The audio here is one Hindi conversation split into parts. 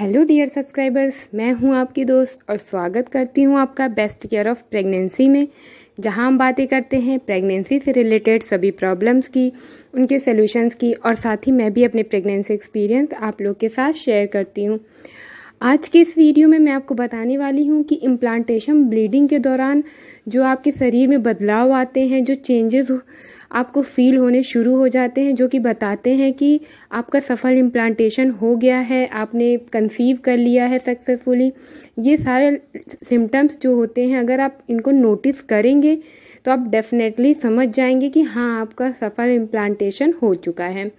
हेलो डियर सब्सक्राइबर्स मैं हूं आपकी दोस्त और स्वागत करती हूं आपका बेस्ट केयर ऑफ प्रेगनेंसी में जहां हम बातें करते हैं प्रेगनेंसी से रिलेटेड सभी प्रॉब्लम्स की उनके सॉल्यूशंस की और साथ ही मैं भी अपने प्रेगनेंसी एक्सपीरियंस आप लोग के साथ शेयर करती हूं आज के इस वीडियो में मैं आपको बताने वाली हूँ कि इम्प्लांटेशन ब्लीडिंग के दौरान जो आपके शरीर में बदलाव आते हैं जो चेंजेस आपको फील होने शुरू हो जाते हैं जो कि बताते हैं कि आपका सफल इम्प्लांटेशन हो गया है आपने कंसीव कर लिया है सक्सेसफुली ये सारे सिम्टम्स जो होते हैं अगर आप इनको नोटिस करेंगे तो आप डेफिनेटली समझ जाएंगे कि हाँ आपका सफल इम्प्लांटेशन हो चुका है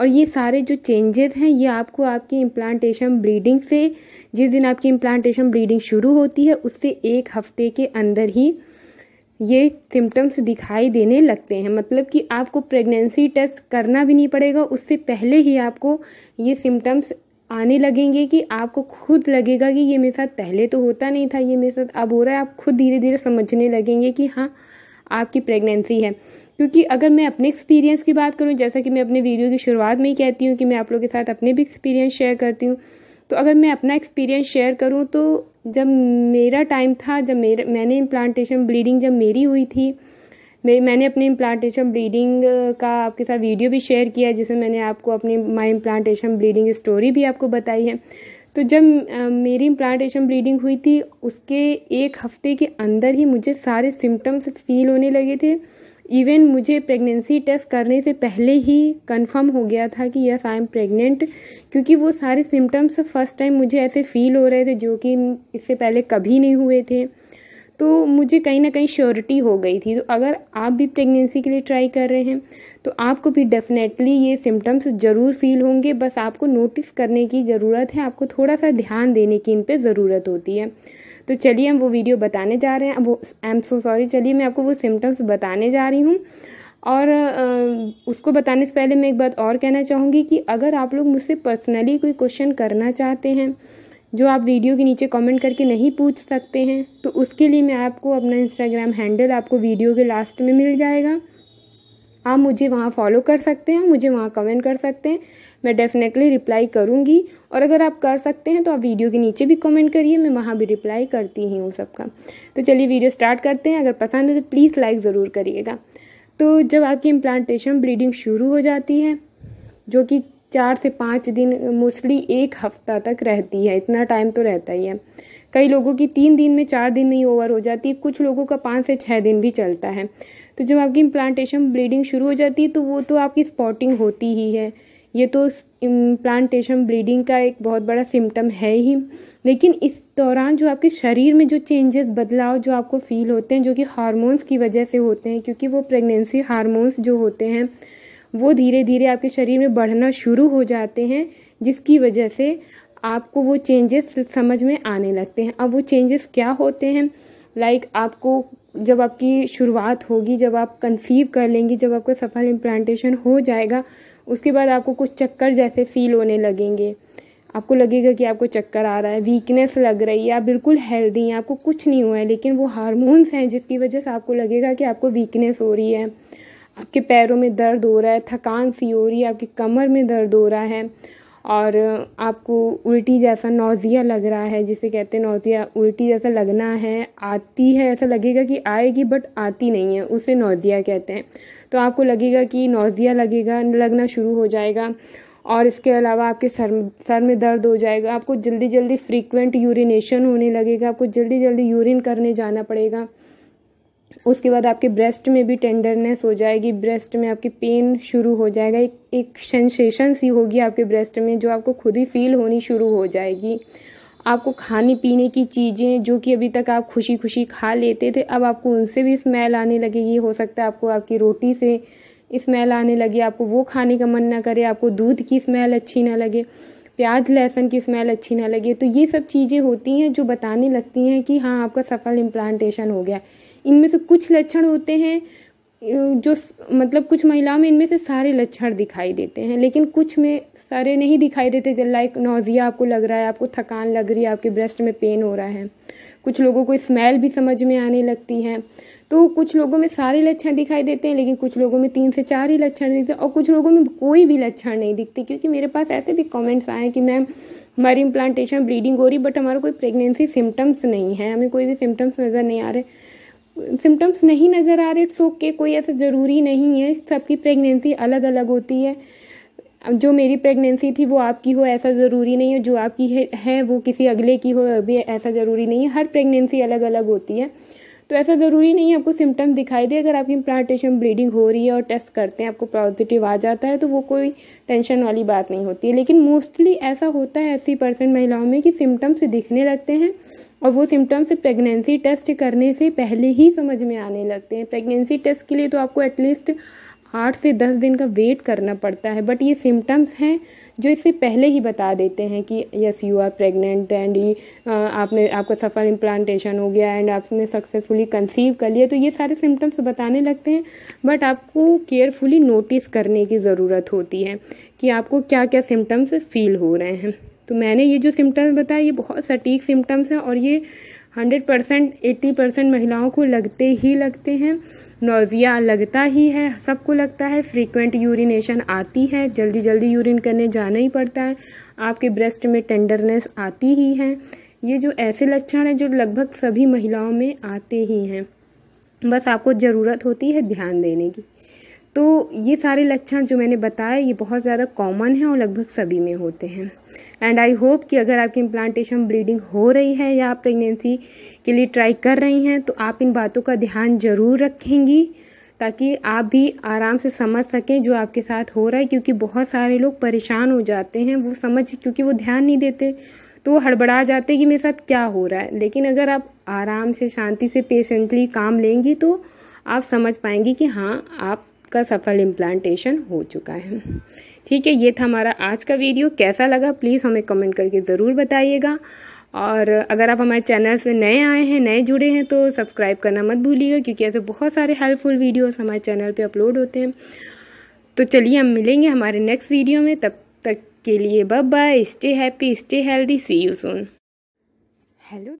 और ये सारे जो चेंजेस हैं ये आपको आपकी इम्प्लांटेशन ब्रीडिंग से जिस दिन आपकी इम्प्लांटेशन ब्रीडिंग शुरू होती है उससे एक हफ्ते के अंदर ही ये सिम्टम्स दिखाई देने लगते हैं मतलब कि आपको प्रेगनेंसी टेस्ट करना भी नहीं पड़ेगा उससे पहले ही आपको ये सिम्टम्स आने लगेंगे कि आपको खुद लगेगा कि ये मेरे साथ पहले तो होता नहीं था ये मेरे साथ अब हो रहा है आप खुद धीरे धीरे समझने लगेंगे कि हाँ आपकी प्रेगनेंसी है क्योंकि अगर मैं अपने एक्सपीरियंस की बात करूँ जैसा कि मैं अपने वीडियो की शुरुआत में ही कहती हूँ कि मैं आप लोगों के साथ अपने भी एक्सपीरियंस शेयर करती हूँ तो अगर मैं अपना एक्सपीरियंस शेयर करूँ तो जब मेरा टाइम था जब मेरे मैंने इम्प्लांटेशन ब्लीडिंग जब मेरी हुई थी मेरे मैंने अपने इम्प्लांटेशन ब्लीडिंग का आपके साथ वीडियो भी शेयर किया है जिसमें मैंने आपको अपनी माई इम्प्लांटेशन ब्लीडिंग स्टोरी भी आपको बताई है तो जब मेरी इम्प्लांटेशन ब्लीडिंग हुई थी उसके एक हफ्ते के अंदर ही मुझे सारे सिम्टम्स फील होने लगे थे इवन मुझे प्रेगनेंसी टेस्ट करने से पहले ही कंफर्म हो गया था कि यस आई एम प्रेग्नेंट क्योंकि वो सारे सिम्टम्स फर्स्ट टाइम मुझे ऐसे फील हो रहे थे जो कि इससे पहले कभी नहीं हुए थे तो मुझे कहीं ना कहीं श्योरिटी हो गई थी तो अगर आप भी प्रेगनेंसी के लिए ट्राई कर रहे हैं तो आपको भी डेफिनेटली ये सिम्टम्स ज़रूर फील होंगे बस आपको नोटिस करने की ज़रूरत है आपको थोड़ा सा ध्यान देने की इन पर ज़रूरत होती है तो चलिए हम वो वीडियो बताने जा रहे हैं वो आई एम सो सॉरी चलिए मैं आपको वो सिम्टम्स बताने जा रही हूँ और उसको बताने से पहले मैं एक बात और कहना चाहूँगी कि अगर आप लोग मुझसे पर्सनली कोई क्वेश्चन करना चाहते हैं जो आप वीडियो के नीचे कमेंट करके नहीं पूछ सकते हैं तो उसके लिए मैं आपको अपना इंस्टाग्राम हैंडल आपको वीडियो के लास्ट में मिल जाएगा आप मुझे वहाँ फॉलो कर सकते हैं मुझे वहाँ कमेंट कर सकते हैं मैं डेफिनेटली रिप्लाई करूँगी और अगर आप कर सकते हैं तो आप वीडियो के नीचे भी कमेंट करिए मैं वहाँ भी रिप्लाई करती ही हूँ सबका तो चलिए वीडियो स्टार्ट करते हैं अगर पसंद है तो प्लीज़ लाइक ज़रूर करिएगा तो जब आपकी इम्प्लांटेशन ब्लीडिंग शुरू हो जाती है जो कि चार से पाँच दिन मोस्टली एक हफ्ता तक रहती है इतना टाइम तो रहता ही है कई लोगों की तीन दिन में चार दिन में ही ओवर हो जाती है कुछ लोगों का पाँच से छः दिन भी चलता है तो जब आपकी इम्प्लांटेशन ब्लीडिंग शुरू हो जाती है तो वो तो आपकी स्पॉटिंग होती ही है ये तो इम्प्लांटेशन ब्लीडिंग का एक बहुत बड़ा सिम्टम है ही लेकिन इस दौरान जो आपके शरीर में जो चेंजेस बदलाव जो आपको फील होते हैं जो कि हार्मोन्स की वजह से होते हैं क्योंकि वो प्रेगनेंसी हार्मोन्स जो होते हैं वो धीरे धीरे आपके शरीर में बढ़ना शुरू हो जाते हैं जिसकी वजह से आपको वो चेंजेस समझ में आने लगते हैं अब वो चेंजेस क्या होते हैं लाइक like, आपको जब आपकी शुरुआत होगी जब आप कंसीव कर लेंगी जब आपका सफल इम्प्लांटेशन हो जाएगा उसके बाद आपको कुछ चक्कर जैसे फील होने लगेंगे आपको लगेगा कि आपको चक्कर आ रहा है वीकनेस लग रही है आप बिल्कुल हेल्दी हैं आपको कुछ नहीं हुआ है लेकिन वो हार्मोन्स हैं जिसकी वजह से आपको लगेगा कि आपको वीकनेस हो रही है आपके पैरों में दर्द हो रहा है थकान सी हो रही है आपकी कमर में दर्द हो रहा है और आपको उल्टी जैसा नौज़िया लग रहा है जिसे कहते हैं नौज़िया उल्टी जैसा लगना है आती है ऐसा लगेगा कि आएगी बट आती नहीं है उसे नौज़िया कहते हैं तो आपको लगेगा कि नौज़िया लगेगा लगना शुरू हो जाएगा और इसके अलावा आपके सर सर में दर्द हो जाएगा आपको जल्दी जल्दी फ्रीक्वेंट यूरिनेशन होने लगेगा आपको जल्दी जल्दी यूरिन करने जाना पड़ेगा उसके बाद आपके ब्रेस्ट में भी टेंडरनेस हो जाएगी ब्रेस्ट में आपकी पेन शुरू हो जाएगा एक एक सेंसेशन सी होगी आपके ब्रेस्ट में जो आपको खुद ही फील होनी शुरू हो जाएगी आपको खाने पीने की चीज़ें जो कि अभी तक आप खुशी खुशी खा लेते थे अब आपको उनसे भी स्मेल आने लगेगी हो सकता है आपको आपकी रोटी से स्मेल आने लगे आपको वो खाने का मन ना करे आपको दूध की स्मेल अच्छी ना लगे प्याज लहसुन की स्मेल अच्छी ना लगे तो ये सब चीज़ें होती हैं जो बताने लगती हैं कि हाँ आपका सफल इम्प्लांटेशन हो गया इनमें से कुछ लक्षण होते हैं जो मतलब कुछ महिलाओं में इनमें से सारे लक्षण दिखाई देते हैं लेकिन कुछ में सारे नहीं दिखाई देते लाइक नोजिया आपको लग रहा है आपको थकान लग रही है आपके ब्रेस्ट में पेन हो रहा है कुछ लोगों को स्मेल भी समझ में आने लगती है तो कुछ लोगों में सारे लक्षण दिखाई देते हैं लेकिन कुछ लोगों में तीन से चार ही लक्षण दिखते हैं और कुछ लोगों में कोई भी लक्षण नहीं दिखते क्योंकि मेरे पास ऐसे भी कमेंट्स आए हैं कि मैम हमारी इम्प्लांटेशन ब्लीडिंग हो रही बट हमारा कोई प्रेगनेंसी सिम्टम्स नहीं है हमें कोई भी सिम्टम्स नज़र नहीं आ रहे सिम्टम्स नहीं नज़र आ रहे इट्स ओके कोई ऐसा ज़रूरी नहीं है सबकी प्रेगनेंसी अलग अलग होती है जो मेरी प्रेगनेंसी थी वो आपकी हो ऐसा ज़रूरी नहीं है जो आपकी है, है वो किसी अगले की हो अभी ऐसा ज़रूरी नहीं है हर प्रेगनेंसी अलग अलग होती है तो ऐसा ज़रूरी नहीं है आपको सिम्टम दिखाई दे अगर आपकी इम्प्लांटेशन ब्लीडिंग हो रही है और टेस्ट करते हैं आपको पॉजिटिव आ जाता है तो वो कोई टेंशन वाली बात नहीं होती है लेकिन मोस्टली ऐसा होता है अस्सी परसेंट महिलाओं में कि सिम्टम्स दिखने लगते हैं और वो सिम्टम्स प्रेगनेंसी टेस्ट करने से पहले ही समझ में आने लगते हैं प्रेगनेंसी टेस्ट के लिए तो आपको एटलीस्ट आठ से दस दिन का वेट करना पड़ता है बट ये सिम्टम्स हैं जो इससे पहले ही बता देते हैं कि yes you are pregnant and आपने आपका सफल इम्प्लांटेशन हो गया एंड आपने सक्सेसफुली कंसीव कर लिया तो ये सारे सिम्टम्स बताने लगते हैं बट आपको केयरफुली नोटिस करने की ज़रूरत होती है कि आपको क्या क्या सिम्टम्स फील हो रहे हैं तो मैंने ये जो सिम्टम्स बताए ये बहुत सटीक सिम्टम्स हैं और ये हंड्रेड परसेंट एट्टी परसेंट महिलाओं को लगते ही लगते हैं नोज़िया लगता ही है सबको लगता है फ्रीक्वेंट यूरिनेशन आती है जल्दी जल्दी यूरिन करने जाना ही पड़ता है आपके ब्रेस्ट में टेंडरनेस आती ही है ये जो ऐसे लक्षण हैं जो लगभग सभी महिलाओं में आते ही हैं बस आपको ज़रूरत होती है ध्यान देने की तो ये सारे लक्षण जो मैंने बताए ये बहुत ज़्यादा कॉमन हैं और लगभग सभी में होते हैं एंड आई होप कि अगर आपकी इम्प्लांटेशन ब्लीडिंग हो रही है या आप प्रेगनेंसी के लिए ट्राई कर रही हैं तो आप इन बातों का ध्यान ज़रूर रखेंगी ताकि आप भी आराम से समझ सकें जो आपके साथ हो रहा है क्योंकि बहुत सारे लोग परेशान हो जाते हैं वो समझ क्योंकि वो ध्यान नहीं देते तो वो हड़बड़ा जाते कि मेरे साथ क्या हो रहा है लेकिन अगर आप आराम से शांति से पेशेंटली काम लेंगी तो आप समझ पाएंगी कि हाँ आप का सफल इम्प्लांटेशन हो चुका है ठीक है ये था हमारा आज का वीडियो कैसा लगा प्लीज़ हमें कमेंट करके ज़रूर बताइएगा और अगर आप हमारे चैनल में नए आए हैं नए जुड़े हैं तो सब्सक्राइब करना मत भूलिएगा क्योंकि ऐसे बहुत सारे हेल्पफुल वीडियोस हमारे चैनल पे अपलोड होते हैं तो चलिए हम मिलेंगे हमारे नेक्स्ट वीडियो में तब तक के लिए bye bye stay happy stay healthy see you soon hello